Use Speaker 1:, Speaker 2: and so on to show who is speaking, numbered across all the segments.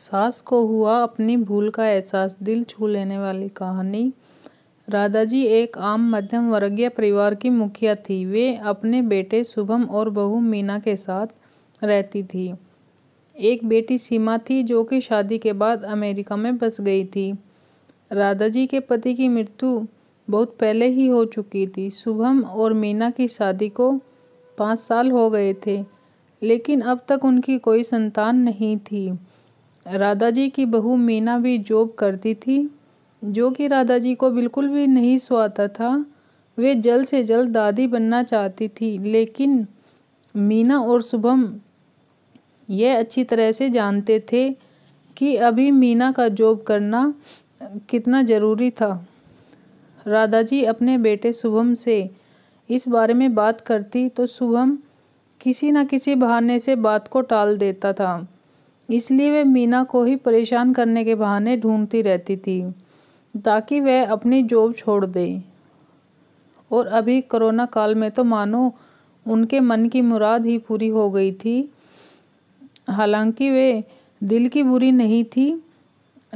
Speaker 1: सास को हुआ अपनी भूल का एहसास दिल छू लेने वाली कहानी राधा जी एक आम मध्यम वर्गीय परिवार की मुखिया थी वे अपने बेटे शुभम और बहू मीना के साथ रहती थी एक बेटी सीमा थी जो कि शादी के बाद अमेरिका में बस गई थी राधा जी के पति की मृत्यु बहुत पहले ही हो चुकी थी शुभम और मीना की शादी को पाँच साल हो गए थे लेकिन अब तक उनकी कोई संतान नहीं थी राधा जी की बहू मीना भी जॉब करती थी जो कि राधा जी को बिल्कुल भी नहीं सुहाता था वे जल्द से जल्द दादी बनना चाहती थी लेकिन मीना और शुभम यह अच्छी तरह से जानते थे कि अभी मीना का जॉब करना कितना ज़रूरी था राधा जी अपने बेटे शुभम से इस बारे में बात करती तो शुभम किसी न किसी बहाने से बात को टाल देता था इसलिए वह मीना को ही परेशान करने के बहाने ढूंढती रहती थी ताकि वह अपनी जॉब छोड़ दे और अभी कोरोना काल में तो मानो उनके मन की मुराद ही पूरी हो गई थी हालांकि वे दिल की बुरी नहीं थी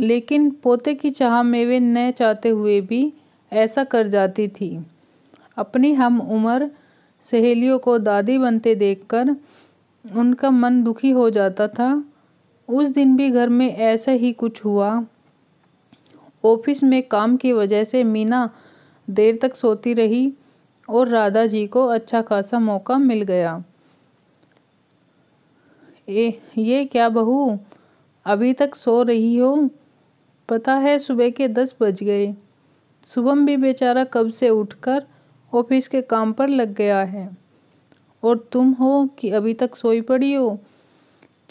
Speaker 1: लेकिन पोते की चाह में वे न चाहते हुए भी ऐसा कर जाती थी अपनी हम उम्र सहेलियों को दादी बनते देखकर उनका मन दुखी हो जाता था उस दिन भी घर में ऐसा ही कुछ हुआ ऑफिस में काम की वजह से मीना देर तक सोती रही और राधा जी को अच्छा खासा मौका मिल गया ए, ये क्या बहू अभी तक सो रही हो पता है सुबह के दस बज गए शुभम भी बेचारा कब से उठकर ऑफिस के काम पर लग गया है और तुम हो कि अभी तक सोई पड़ी हो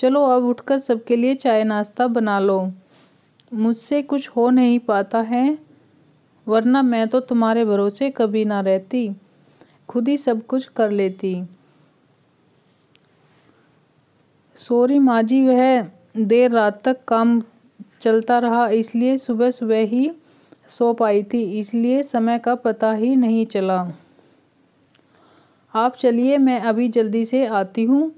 Speaker 1: चलो अब उठकर सबके लिए चाय नाश्ता बना लो मुझसे कुछ हो नहीं पाता है वरना मैं तो तुम्हारे भरोसे कभी ना रहती खुद ही सब कुछ कर लेती सॉरी माँ जी वह देर रात तक काम चलता रहा इसलिए सुबह सुबह ही सो पाई थी इसलिए समय का पता ही नहीं चला आप चलिए मैं अभी जल्दी से आती हूँ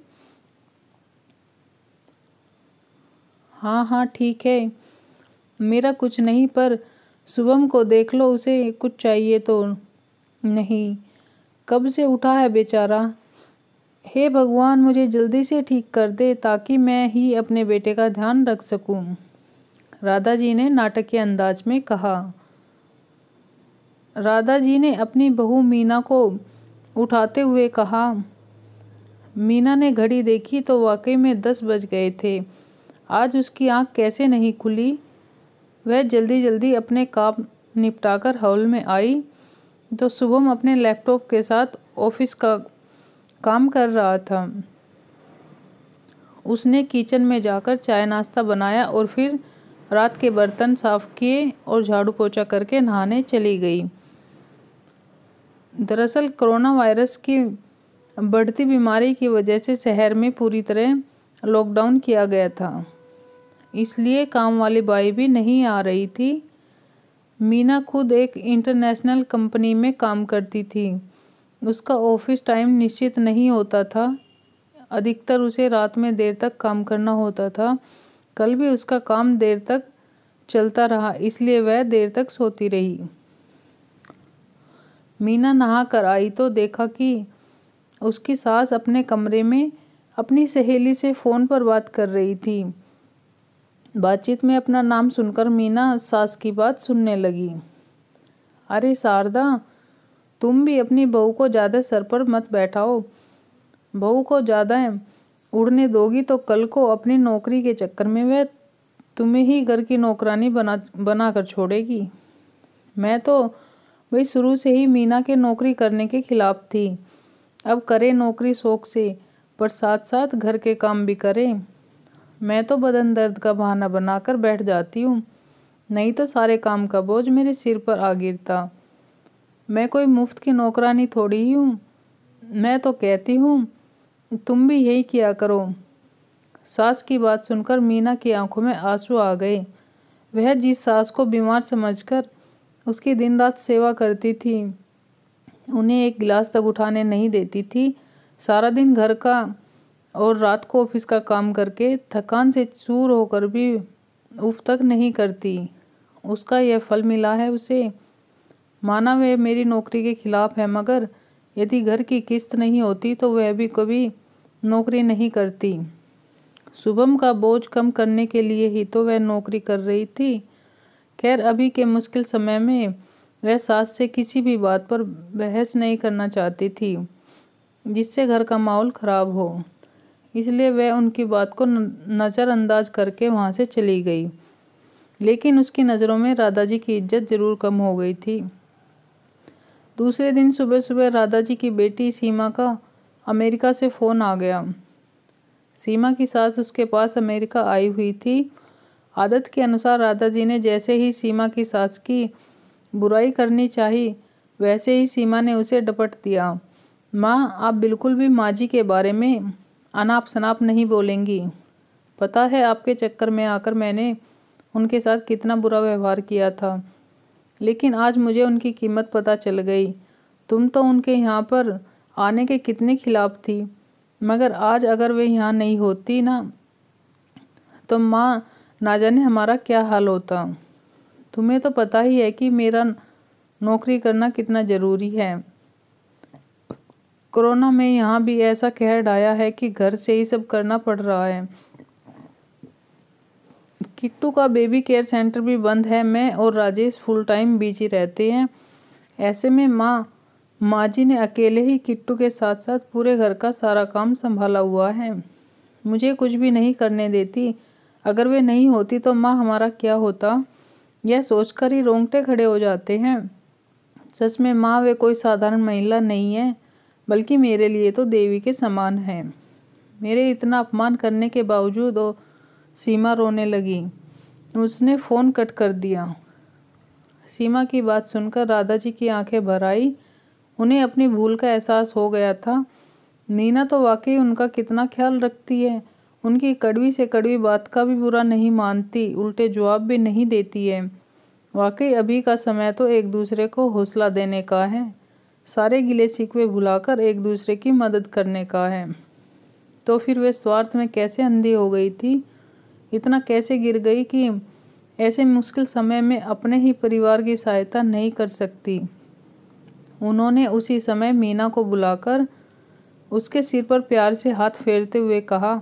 Speaker 1: हाँ हाँ ठीक है मेरा कुछ नहीं पर शुभम को देख लो उसे कुछ चाहिए तो नहीं कब से उठा है बेचारा हे भगवान मुझे जल्दी से ठीक कर दे ताकि मैं ही अपने बेटे का ध्यान रख सकूं। राधा जी ने नाटक के अंदाज में कहा राधा जी ने अपनी बहू मीना को उठाते हुए कहा मीना ने घड़ी देखी तो वाकई में दस बज गए थे आज उसकी आंख कैसे नहीं खुली वह जल्दी जल्दी अपने काम निपटाकर हॉल में आई तो शुभम अपने लैपटॉप के साथ ऑफिस का काम कर रहा था उसने किचन में जाकर चाय नाश्ता बनाया और फिर रात के बर्तन साफ किए और झाड़ू पोछा करके नहाने चली गई दरअसल कोरोना वायरस की बढ़ती बीमारी की वजह से शहर में पूरी तरह लॉकडाउन किया गया था इसलिए काम वाली बाई भी नहीं आ रही थी मीना खुद एक इंटरनेशनल कंपनी में काम करती थी उसका ऑफिस टाइम निश्चित नहीं होता था अधिकतर उसे रात में देर तक काम करना होता था कल भी उसका काम देर तक चलता रहा इसलिए वह देर तक सोती रही मीना नहा कर आई तो देखा कि उसकी सास अपने कमरे में अपनी सहेली से फ़ोन पर बात कर रही थी बातचीत में अपना नाम सुनकर मीना सास की बात सुनने लगी अरे शारदा तुम भी अपनी बहू को ज़्यादा सर पर मत बैठाओ बहू को ज़्यादा उड़ने दोगी तो कल को अपनी नौकरी के चक्कर में वह तुम्हें ही घर की नौकरानी बना बना कर छोड़ेगी मैं तो भाई शुरू से ही मीना के नौकरी करने के खिलाफ थी अब करे नौकरी शौक से पर साथ साथ घर के काम भी करें मैं तो बदन दर्द का बहाना बनाकर बैठ जाती हूँ नहीं तो सारे काम का बोझ मेरे सिर पर आ गिरता मैं कोई मुफ्त की नौकरानी थोड़ी ही हूँ मैं तो कहती हूँ तुम भी यही किया करो सास की बात सुनकर मीना की आंखों में आंसू आ गए वह जिस सास को बीमार समझकर उसकी दिन रात सेवा करती थी उन्हें एक गिलास तक उठाने नहीं देती थी सारा दिन घर का और रात को ऑफिस का काम करके थकान से चूर होकर भी उफ तक नहीं करती उसका यह फल मिला है उसे माना वह मेरी नौकरी के खिलाफ है मगर यदि घर की किस्त नहीं होती तो वह भी कभी नौकरी नहीं करती शुभम का बोझ कम करने के लिए ही तो वह नौकरी कर रही थी खैर अभी के मुश्किल समय में वह सास से किसी भी बात पर बहस नहीं करना चाहती थी जिससे घर का माहौल ख़राब हो इसलिए वह उनकी बात को नज़रअंदाज करके वहाँ से चली गई लेकिन उसकी नज़रों में राधा जी की इज्जत ज़रूर कम हो गई थी दूसरे दिन सुबह सुबह राधा जी की बेटी सीमा का अमेरिका से फ़ोन आ गया सीमा की सास उसके पास अमेरिका आई हुई थी आदत के अनुसार राधा जी ने जैसे ही सीमा की सास की बुराई करनी चाहिए वैसे ही सीमा ने उसे डपट दिया माँ आप बिल्कुल भी माँ जी के बारे में अनाप शनाप नहीं बोलेंगी पता है आपके चक्कर में आकर मैंने उनके साथ कितना बुरा व्यवहार किया था लेकिन आज मुझे उनकी कीमत पता चल गई तुम तो उनके यहाँ पर आने के कितने खिलाफ थी मगर आज अगर वे यहाँ नहीं होती ना तो माँ ना जाने हमारा क्या हाल होता तुम्हें तो पता ही है कि मेरा नौकरी करना कितना ज़रूरी है कोरोना में यहाँ भी ऐसा कहर आया है कि घर से ही सब करना पड़ रहा है किट्टू का बेबी केयर सेंटर भी बंद है मैं और राजेश फुल टाइम बिजी रहते हैं ऐसे में माँ माँ जी ने अकेले ही किट्टू के साथ साथ पूरे घर का सारा काम संभाला हुआ है मुझे कुछ भी नहीं करने देती अगर वे नहीं होती तो माँ हमारा क्या होता यह सोचकर ही रोंगटे खड़े हो जाते हैं सच में माँ वे कोई साधारण महिला नहीं है बल्कि मेरे लिए तो देवी के समान हैं मेरे इतना अपमान करने के बावजूद वो सीमा रोने लगी उसने फ़ोन कट कर दिया सीमा की बात सुनकर राधा जी की आंखें भर आई उन्हें अपनी भूल का एहसास हो गया था नीना तो वाकई उनका कितना ख्याल रखती है उनकी कड़वी से कड़वी बात का भी बुरा नहीं मानती उल्टे जवाब भी नहीं देती है वाकई अभी का समय तो एक दूसरे को हौसला देने का है सारे गिले शिकवे भुलाकर एक दूसरे की मदद करने का है तो फिर वे स्वार्थ में कैसे अंधी हो गई थी इतना कैसे गिर गई कि ऐसे मुश्किल समय में अपने ही परिवार की सहायता नहीं कर सकती उन्होंने उसी समय मीना को बुलाकर उसके सिर पर प्यार से हाथ फेरते हुए कहा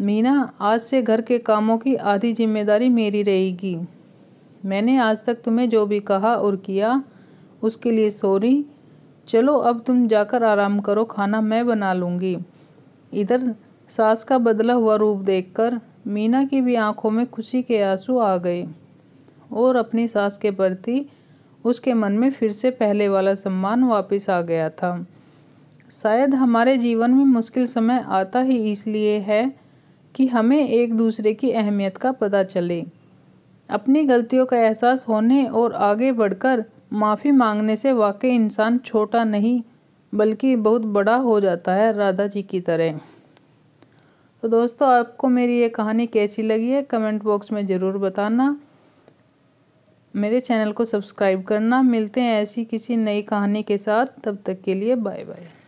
Speaker 1: मीना आज से घर के कामों की आधी जिम्मेदारी मेरी रहेगी मैंने आज तक तुम्हें जो भी कहा और किया उसके लिए सॉरी चलो अब तुम जाकर आराम करो खाना मैं बना लूँगी इधर सास का बदला हुआ रूप देखकर मीना की भी आंखों में खुशी के आंसू आ गए और अपनी सास के प्रति उसके मन में फिर से पहले वाला सम्मान वापस आ गया था शायद हमारे जीवन में मुश्किल समय आता ही इसलिए है कि हमें एक दूसरे की अहमियत का पता चले अपनी गलतियों का एहसास होने और आगे बढ़कर माफ़ी मांगने से वाकई इंसान छोटा नहीं बल्कि बहुत बड़ा हो जाता है राधा जी की तरह तो दोस्तों आपको मेरी ये कहानी कैसी लगी है कमेंट बॉक्स में ज़रूर बताना मेरे चैनल को सब्सक्राइब करना मिलते हैं ऐसी किसी नई कहानी के साथ तब तक के लिए बाय बाय